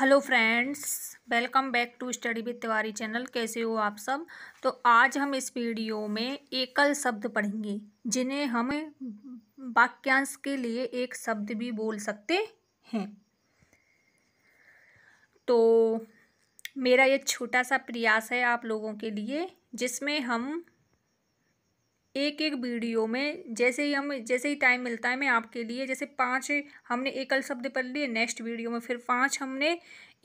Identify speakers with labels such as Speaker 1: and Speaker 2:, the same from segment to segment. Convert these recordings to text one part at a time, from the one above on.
Speaker 1: Hello friends welcome back to study with Tiwari channel कैसे हो आप सब तो आज हम इस वीडियो में एकल शब्द पढ़ेंगे जिन्हें हम वाक्यांश के लिए एक शब्द भी बोल सकते हैं तो मेरा ये छोटा सा प्रयास है आप लोगों के लिए जिसमें हम एक एक वीडियो में जैसे ही हम जैसे ही टाइम मिलता है मैं आपके लिए जैसे पांच हमने एकल शब्द पढ़ लिए नेक्स्ट वीडियो में फिर पांच हमने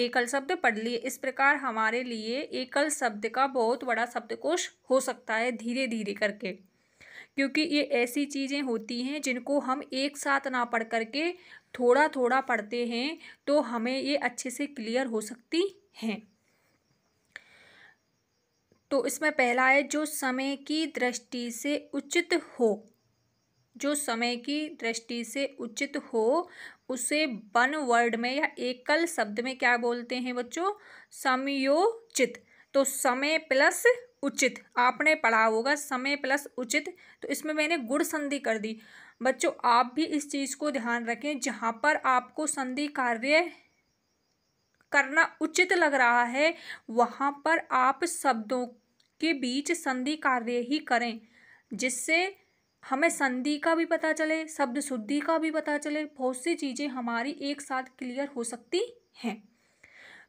Speaker 1: एकल शब्द पढ़ लिए इस प्रकार हमारे लिए एकल शब्द का बहुत बड़ा शब्दकोश हो सकता है धीरे धीरे करके क्योंकि ये ऐसी चीज़ें होती हैं जिनको हम एक साथ ना पढ़ करके थोड़ा थोड़ा पढ़ते हैं तो हमें ये अच्छे से क्लियर हो सकती हैं तो इसमें पहला है जो समय की दृष्टि से उचित हो जो समय की दृष्टि से उचित हो उसे वन वर्ड में या एकल शब्द में क्या बोलते हैं बच्चों समयोचित तो समय प्लस उचित आपने पढ़ा होगा समय प्लस उचित तो इसमें मैंने गुड़ संधि कर दी बच्चों आप भी इस चीज़ को ध्यान रखें जहाँ पर आपको संधि कार्य करना उचित लग रहा है वहाँ पर आप शब्दों के बीच संधि कार्य ही करें जिससे हमें संधि का भी पता चले शब्द शुद्धि का भी पता चले बहुत सी चीज़ें हमारी एक साथ क्लियर हो सकती हैं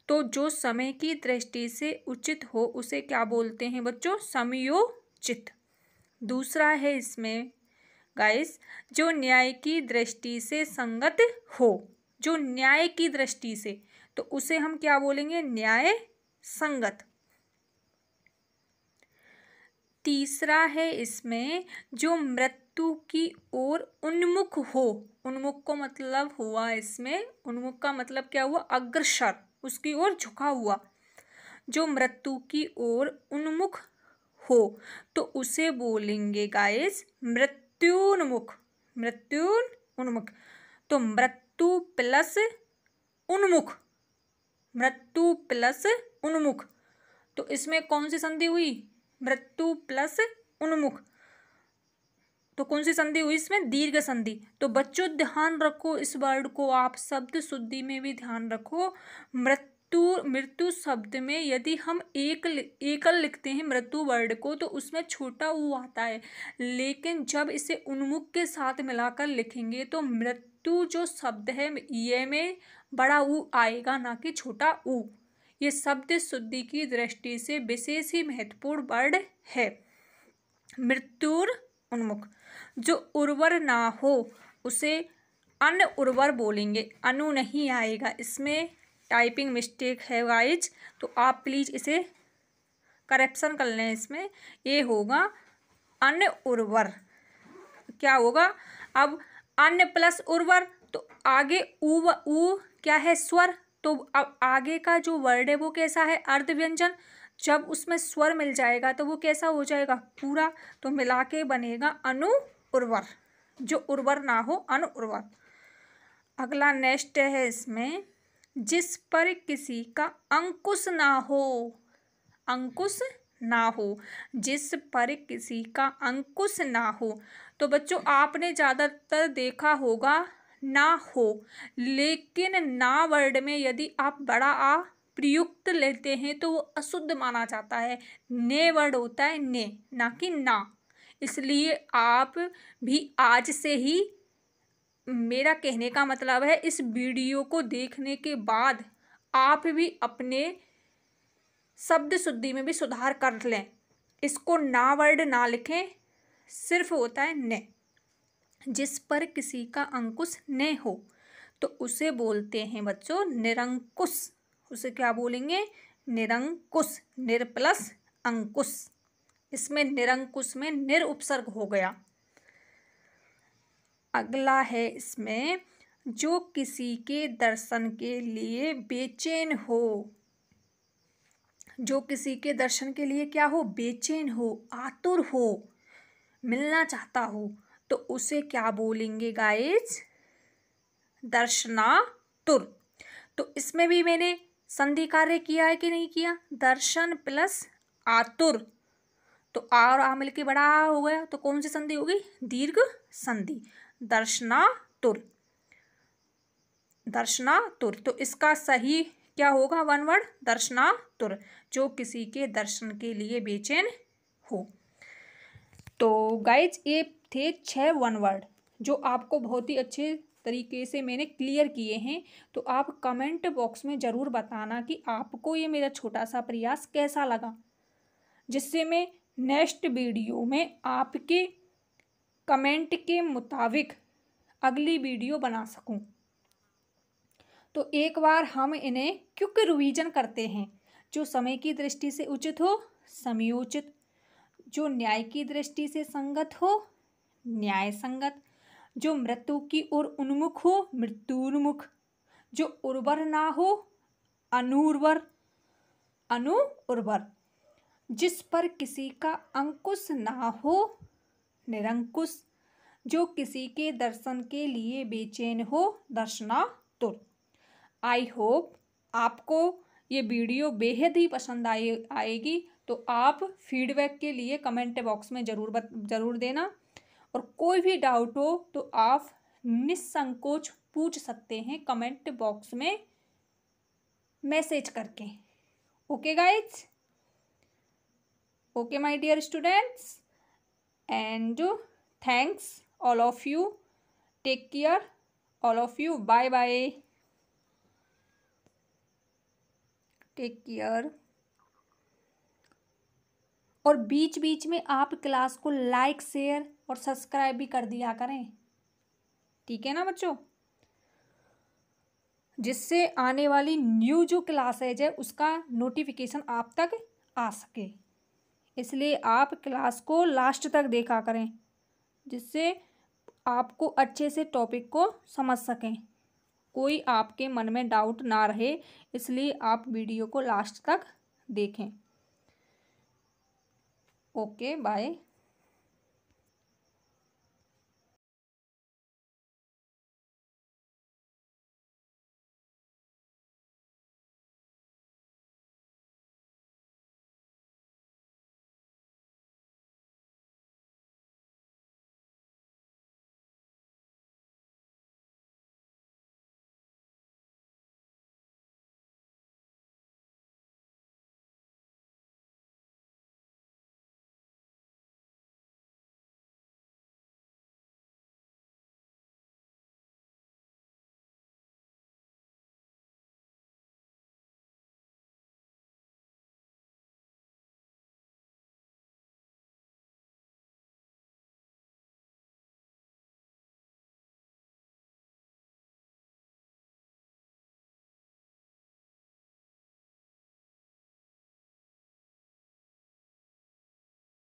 Speaker 1: तो जो समय की दृष्टि से उचित हो उसे क्या बोलते हैं बच्चों समयोचित दूसरा है इसमें गाइस जो न्याय की दृष्टि से संगत हो जो न्याय की दृष्टि से तो उसे हम क्या बोलेंगे न्याय संगत तीसरा है इसमें जो मृत्यु की ओर उन्मुख हो उन्मुख को मतलब हुआ इसमें उन्मुख का मतलब क्या हुआ अग्रसर उसकी ओर झुका हुआ जो मृत्यु की ओर उन्मुख हो तो उसे बोलेंगे गाइस मृत्युन्मुख मृत्युन उन्मुख तो मृत्यु प्लस उन्मुख मृत्यु प्लस उन्मुख तो इसमें कौन सी संधि हुई मृत्यु प्लस उन्मुख तो कौन सी संधि हुई इसमें दीर्घ संधि तो बच्चों ध्यान रखो इस वर्ड को आप शब्द शुद्धि में भी ध्यान रखो मृत्यु मृत्यु शब्द में यदि हम एक एकल लिखते हैं मृत्यु वर्ड को तो उसमें छोटा ऊ आता है लेकिन जब इसे उन्मुख के साथ मिलाकर लिखेंगे तो मृत्यु जो शब्द है ये में बड़ा ऊ आएगा ना कि छोटा ऊ ये शब्द शुद्धि की दृष्टि से विशेष ही महत्वपूर्ण वर्ड है मृत्युर उन्मुख जो उर्वर ना हो उसे अन उर्वर बोलेंगे अनु नहीं आएगा इसमें टाइपिंग मिस्टेक है वाइज तो आप प्लीज़ इसे करप्शन कर लें इसमें ये होगा अन उर्वर क्या होगा अब अन्य प्लस उर्वर तो आगे ऊ ऊ क्या है स्वर तो अब आगे का जो वर्ड है वो कैसा है अर्ध व्यंजन जब उसमें स्वर मिल जाएगा तो वो कैसा हो जाएगा पूरा तो मिला के बनेगा अनु उर्वर जो उर्वर ना हो अनु उर्वर अगला नेक्स्ट है इसमें जिस पर किसी का अंकुश ना हो अंकुश ना हो जिस पर किसी का अंकुश ना हो तो बच्चों आपने ज़्यादातर देखा होगा ना हो लेकिन ना वर्ड में यदि आप बड़ा आ प्रयुक्त लेते हैं तो वो अशुद्ध माना जाता है ने वर्ड होता है ने ना कि ना इसलिए आप भी आज से ही मेरा कहने का मतलब है इस वीडियो को देखने के बाद आप भी अपने शब्द शुद्धि में भी सुधार कर लें इसको ना वर्ड ना लिखें सिर्फ होता है ने जिस पर किसी का अंकुश न हो तो उसे बोलते हैं बच्चों निरंकुश उसे क्या बोलेंगे निरंकुश निर प्लस अंकुश इसमें निरंकुश में निर उपसर्ग हो गया अगला है इसमें जो किसी के दर्शन के लिए बेचैन हो जो किसी के दर्शन के लिए क्या हो बेचैन हो आतुर हो मिलना चाहता हो तो उसे क्या बोलेंगे गाइज दर्शनातुर तो इसमें भी मैंने संधि कार्य किया है कि नहीं किया दर्शन प्लस आतुर तो आ और आ मिलकर बड़ा हो गया तो कौन सी संधि होगी दीर्घ संधि दर्शनातुर दर्शनातुर तो इसका सही क्या होगा वन वर्ड दर्शनातुर जो किसी के दर्शन के लिए बेचैन हो तो गाइज ये थे छः वन वर्ड जो आपको बहुत ही अच्छे तरीके से मैंने क्लियर किए हैं तो आप कमेंट बॉक्स में ज़रूर बताना कि आपको ये मेरा छोटा सा प्रयास कैसा लगा जिससे मैं नेक्स्ट वीडियो में आपके कमेंट के मुताबिक अगली वीडियो बना सकूं। तो एक बार हम इन्हें क्योंकि रिवीजन करते हैं जो समय की दृष्टि से उचित हो समयोचित जो न्याय की दृष्टि से संगत हो न्याय संगत जो मृत्यु की ओर उन्मुख हो मृत्युन्मुख जो उर्वर ना हो अनुर्वर उर्वर जिस पर किसी का अंकुश ना हो निरंकुश जो किसी के दर्शन के लिए बेचैन हो दर्शना तुर आई होप आपको ये वीडियो बेहद ही पसंद आए आएगी तो आप फीडबैक के लिए कमेंट बॉक्स में ज़रूर ज़रूर देना और कोई भी डाउट हो तो आप निसंकोच पूछ सकते हैं कमेंट बॉक्स में मैसेज करके okay guys okay my dear students and thanks all of you take care all of you bye bye take care और बीच बीच में आप क्लास को लाइक शेयर और सब्सक्राइब भी कर दिया करें ठीक है ना बच्चों जिससे आने वाली न्यू जो क्लास है उसका नोटिफिकेशन आप तक आ सके इसलिए आप क्लास को लास्ट तक देखा करें जिससे आपको अच्छे से टॉपिक को समझ सकें कोई आपके मन में डाउट ना रहे इसलिए आप वीडियो को लास्ट तक देखें ओके बाय